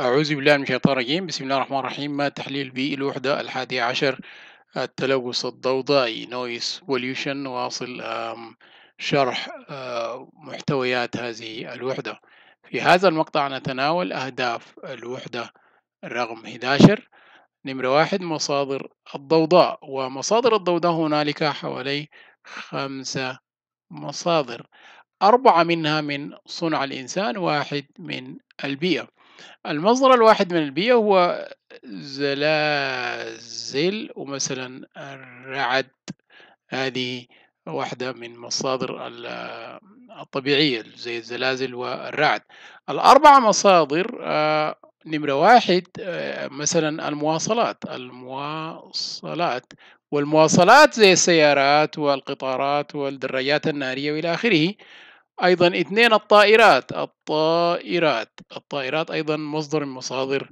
أعوذ بالله من الشيطان الرجيم بسم الله الرحمن الرحيم ما تحليل الوحدة الحادي عشر التلوث الضوضائي نويس بوليوشن واصل شرح آه، محتويات هذه الوحدة في هذا المقطع نتناول أهداف الوحدة رقم 11 نمرة واحد مصادر الضوضاء ومصادر الضوضاء هنالك حوالي خمسة مصادر أربعة منها من صنع الإنسان واحد من البيئة المصدر الواحد من البيئة هو زلازل ومثلا الرعد هذه واحدة من مصادر الطبيعية زي الزلازل والرعد الأربع مصادر آه، نمرة واحد آه، مثلا المواصلات المواصلات والمواصلات زي السيارات والقطارات والدراجات النارية وإلى آخره أيضا اثنين الطائرات الطائرات الطائرات أيضا مصدر من مصادر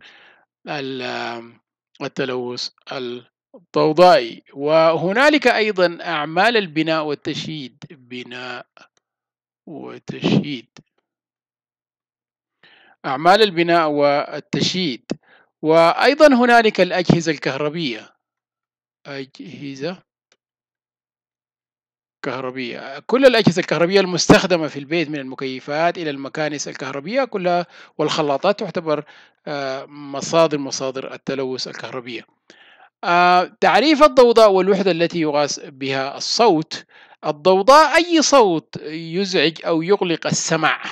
التلوث الضوضائي وهنالك أيضا أعمال البناء والتشييد بناء وتشييد أعمال البناء والتشييد وأيضا هنالك الأجهزة الكهربية أجهزة كهربية كل الأجهزة الكهربية المستخدمة في البيت من المكيفات إلى المكانس الكهربية كلها والخلاطات تعتبر آه، مصادر مصادر التلوث الكهربية آه، تعريف الضوضاء والوحدة التي يقاس بها الصوت الضوضاء أي صوت يزعج أو يقلق السمع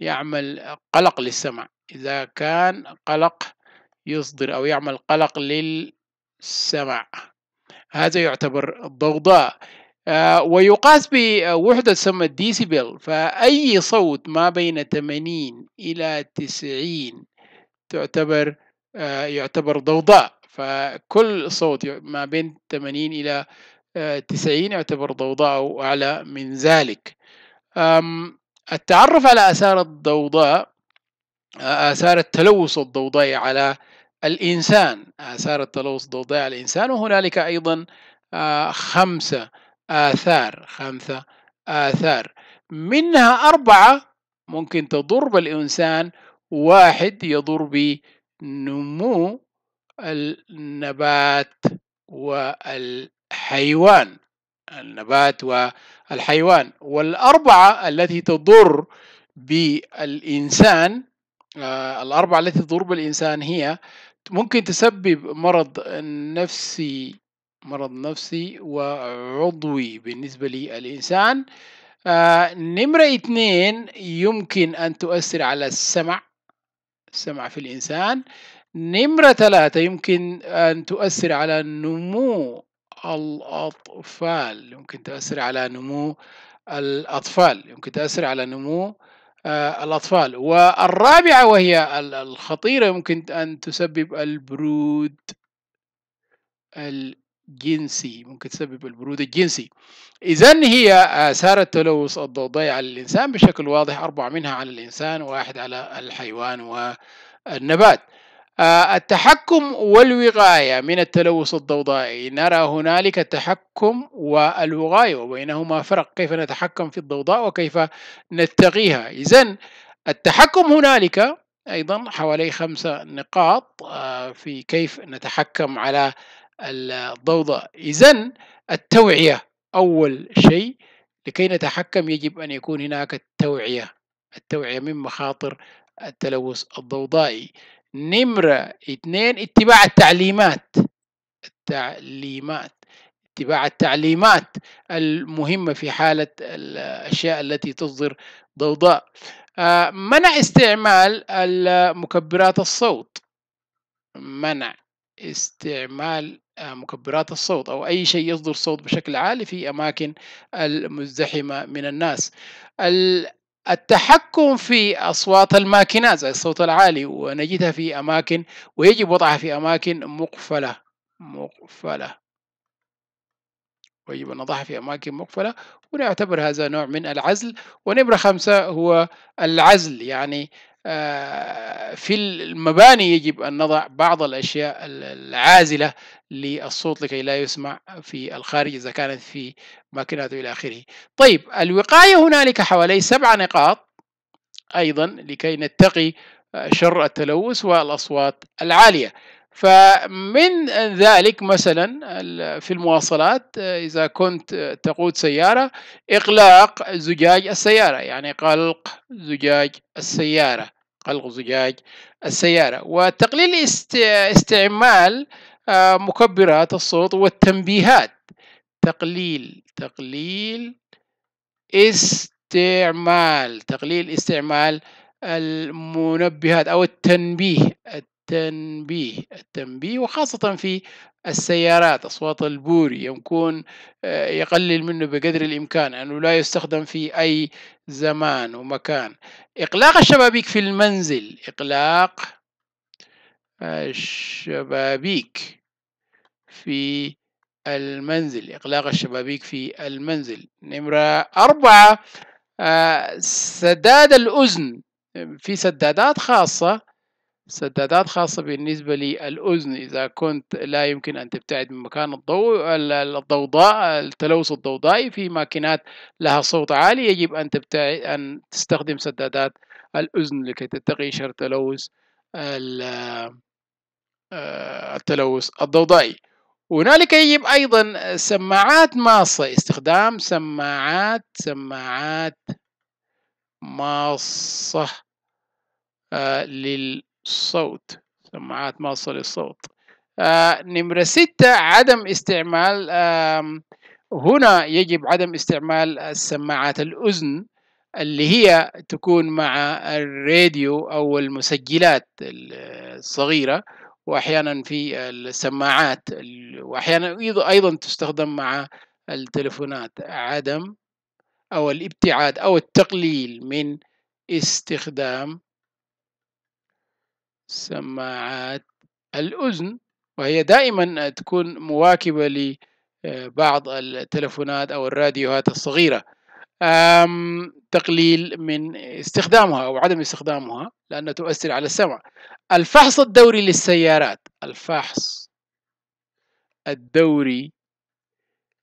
يعمل قلق للسمع إذا كان قلق يصدر أو يعمل قلق للسمع هذا يعتبر ضوضاء آه، ويقاس بوحدة تسمى الديسيبل فأي صوت ما بين 80 إلى 90 تعتبر آه، يعتبر ضوضاء فكل صوت ما بين 80 إلى 90 آه، يعتبر ضوضاء أو أعلى من ذلك التعرف على آثار الضوضاء آثار التلوث الضوضائي على الإنسان آثار التلوث الضوضائي على الإنسان وهنالك أيضا خمسة آثار خمسة آثار منها أربعة ممكن تضر بالإنسان واحد يضر بنمو النبات والحيوان النبات والحيوان والأربعة التي تضر بالإنسان آه، الأربعة التي تضر بالإنسان هي ممكن تسبب مرض نفسي مرض نفسي وعضوي بالنسبة للإنسان آه نمرة اثنين يمكن أن تؤثر على السمع السمع في الإنسان نمرة ثلاثة يمكن أن تؤثر على نمو الأطفال يمكن تؤثر على نمو الأطفال يمكن تؤثر على نمو آه الأطفال والرابعة وهي الخطيرة يمكن أن تسبب البرود جنسي ممكن تسبب البرود الجنسي إذا هي آثار آه، التلوث الضوضائي على الإنسان بشكل واضح أربعة منها على الإنسان واحد على الحيوان والنبات آه، التحكم والوقاية من التلوث الضوضائي نرى هنالك التحكم والوقاية وبينهما فرق كيف نتحكم في الضوضاء وكيف نتقيها إذا التحكم هنالك أيضا حوالي خمسة نقاط آه، في كيف نتحكم على الضوضاء إذا التوعية أول شيء لكي نتحكم يجب أن يكون هناك التوعية التوعية من مخاطر التلوث الضوضائي نمرة اثنين اتباع التعليمات التعليمات اتباع التعليمات المهمة في حالة الأشياء التي تصدر ضوضاء آه، منع استعمال مكبرات الصوت منع استعمال آه، مكبرات الصوت أو أي شيء يصدر صوت بشكل عالي في أماكن المزدحمة من الناس التحكم في أصوات الماكينات زي الصوت العالي ونجدها في أماكن ويجب وضعها في أماكن مقفلة مقفلة ويجب أن نضعها في أماكن مقفلة ونعتبر هذا نوع من العزل ونمرة خمسة هو العزل يعني آه، في المباني يجب أن نضع بعض الأشياء العازلة للصوت لكي لا يسمع في الخارج إذا كانت في ماكينات إلى آخره طيب الوقاية هنالك حوالي سبع نقاط أيضا لكي نتقي آه، شر التلوث والأصوات العالية فمن ذلك مثلا في المواصلات آه، إذا كنت تقود سيارة إغلاق زجاج السيارة يعني قلق زجاج السيارة قلق زجاج السيارة وتقليل استعمال آه، مكبرات الصوت والتنبيهات تقليل تقليل استعمال تقليل استعمال المنبهات أو التنبيه تنبيه التنبيه وخاصة في السيارات أصوات البوري يكون آه، يقلل منه بقدر الإمكان أنه يعني لا يستخدم في أي زمان ومكان إقلاق الشبابيك في المنزل إقلاق الشبابيك في المنزل إقلاق الشبابيك في المنزل نمرة أربعة آه، سداد الأذن في سدادات خاصة سدادات خاصة بالنسبة للأذن إذا كنت لا يمكن أن تبتعد من مكان الضوء الضوضاء التلوث الضوضائي في ماكينات لها صوت عالي يجب أن تبتعد أن تستخدم سدادات الأذن لكي تتقي شر تلوث آه، التلوث الضوضائي هنالك يجب أيضا سماعات ماصة استخدام سماعات سماعات ماصة آه، لل صوت سماعات موصل الصوت آه نمرة ستة عدم استعمال آه هنا يجب عدم استعمال السماعات الأذن اللي هي تكون مع الراديو أو المسجلات الصغيرة وأحيانا في السماعات وأحيانا أيضا تستخدم مع التلفونات عدم أو الابتعاد أو التقليل من استخدام سماعات الأذن وهي دائما تكون مواكبة لبعض آه، التلفونات أو الراديوهات الصغيرة تقليل من استخدامها أو عدم استخدامها لأنها تؤثر على السمع الفحص الدوري للسيارات الفحص الدوري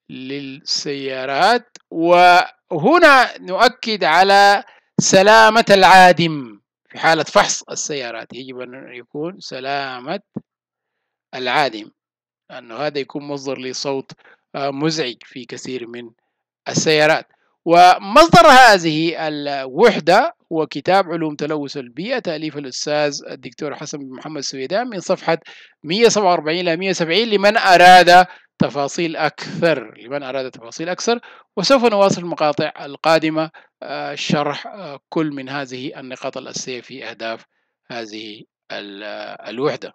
للسيارات وهنا نؤكد على سلامة العادم في حالة فحص السيارات يجب أن يكون سلامة العادم لأنه هذا يكون مصدر لصوت آه، مزعج في كثير من السيارات ومصدر هذه الوحدة هو كتاب علوم تلوث البيئة تأليف الأستاذ الدكتور حسن بن محمد سويدان من صفحة 147 إلى 170 لمن أراد تفاصيل أكثر لمن أراد تفاصيل أكثر وسوف نواصل المقاطع القادمة آه، شرح آه، كل من هذه النقاط الأساسية في أهداف هذه آه، الوحدة